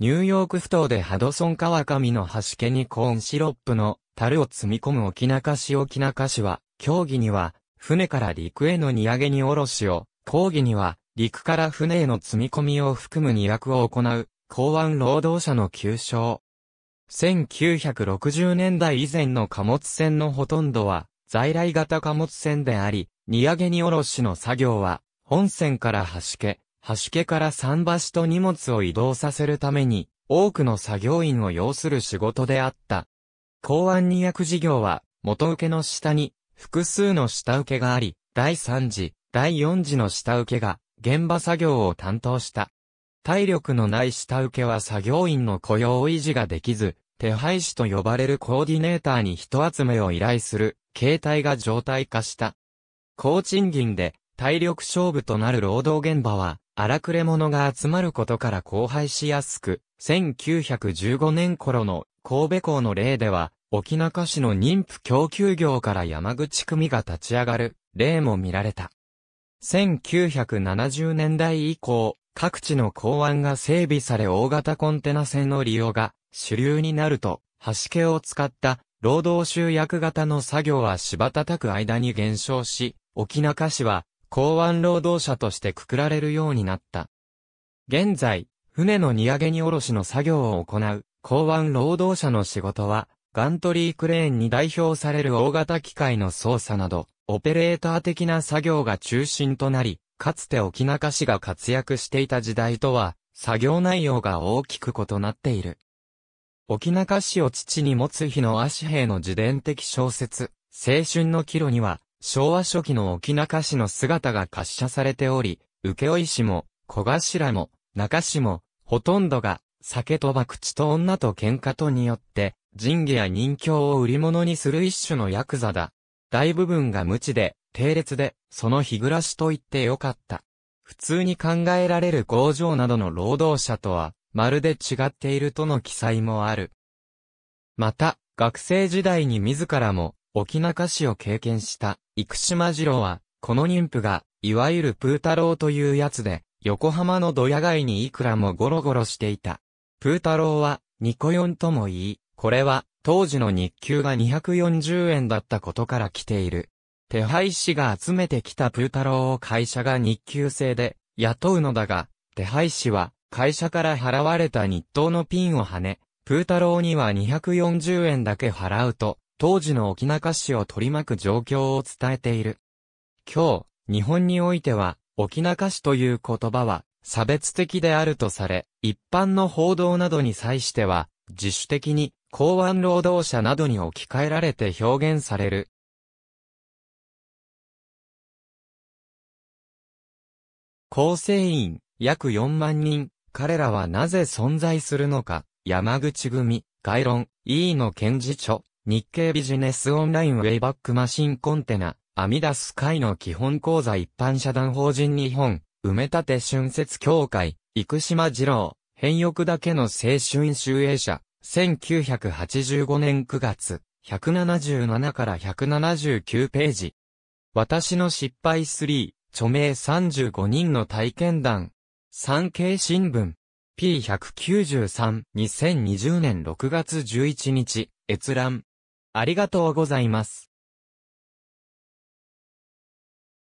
ニューヨーク不当でハドソン川上の端家にコーンシロップの樽を積み込む沖中市沖中市は、競技には、船から陸への荷上げにおろしを、抗議には、陸から船への積み込みを含む荷役を行う、港湾労働者の急償。1960年代以前の貨物船のほとんどは、在来型貨物船であり、荷上げ荷卸しの作業は、本船から橋家、橋家から桟橋と荷物を移動させるために、多くの作業員を要する仕事であった。公安二役事業は、元請けの下に、複数の下請けがあり、第3次、第4次の下請けが、現場作業を担当した。体力のない下請けは作業員の雇用維持ができず、手配師と呼ばれるコーディネーターに人集めを依頼する、形態が常態化した。高賃金で、体力勝負となる労働現場は、荒くれ者が集まることから荒廃しやすく、1915年頃の神戸港の例では、沖中市の妊婦供給業から山口組が立ち上がる例も見られた。1970年代以降、各地の港湾が整備され大型コンテナ船の利用が主流になると、橋系を使った労働集約型の作業は芝叩く間に減少し、沖中市は港湾労働者としてくくられるようになった。現在、船の荷上げ荷下ろしの作業を行う港湾労働者の仕事は、ガントリークレーンに代表される大型機械の操作など、オペレーター的な作業が中心となり、かつて沖中市が活躍していた時代とは、作業内容が大きく異なっている。沖中市を父に持つ日の足兵の自伝的小説、青春の帰路には、昭和初期の沖中市の姿が滑車されており、請負師も、小頭も、中市も、ほとんどが、酒と博打と女と喧嘩とによって、人気や人形を売り物にする一種のヤクザだ。大部分が無知で、低劣で、その日暮らしと言ってよかった。普通に考えられる工場などの労働者とは、まるで違っているとの記載もある。また、学生時代に自らも、沖中市を経験した生島次郎は、この妊婦が、いわゆるプー太郎というやつで、横浜のドヤ街にいくらもゴロゴロしていた。プー太郎は、ニコヨンとも言い、これは、当時の日給が240円だったことから来ている。手配師が集めてきたプー太郎を会社が日給制で雇うのだが、手配師は会社から払われた日当のピンを跳ね、プー太郎には240円だけ払うと、当時の沖中市を取り巻く状況を伝えている。今日、日本においては、沖中市という言葉は、差別的であるとされ、一般の報道などに際しては、自主的に、港湾労働者などに置き換えられて表現される。構成員、約4万人、彼らはなぜ存在するのか、山口組、概論、E の検事長。日経ビジネスオンラインウェイバックマシンコンテナ、アミダス会の基本講座一般社団法人日本、埋め立て春節協会、生島二郎、変翼だけの青春集英社、1985年9月、177から179ページ。私の失敗3、著名35人の体験談。産経新聞。P193、2020年6月11日、閲覧。ありがとうございます。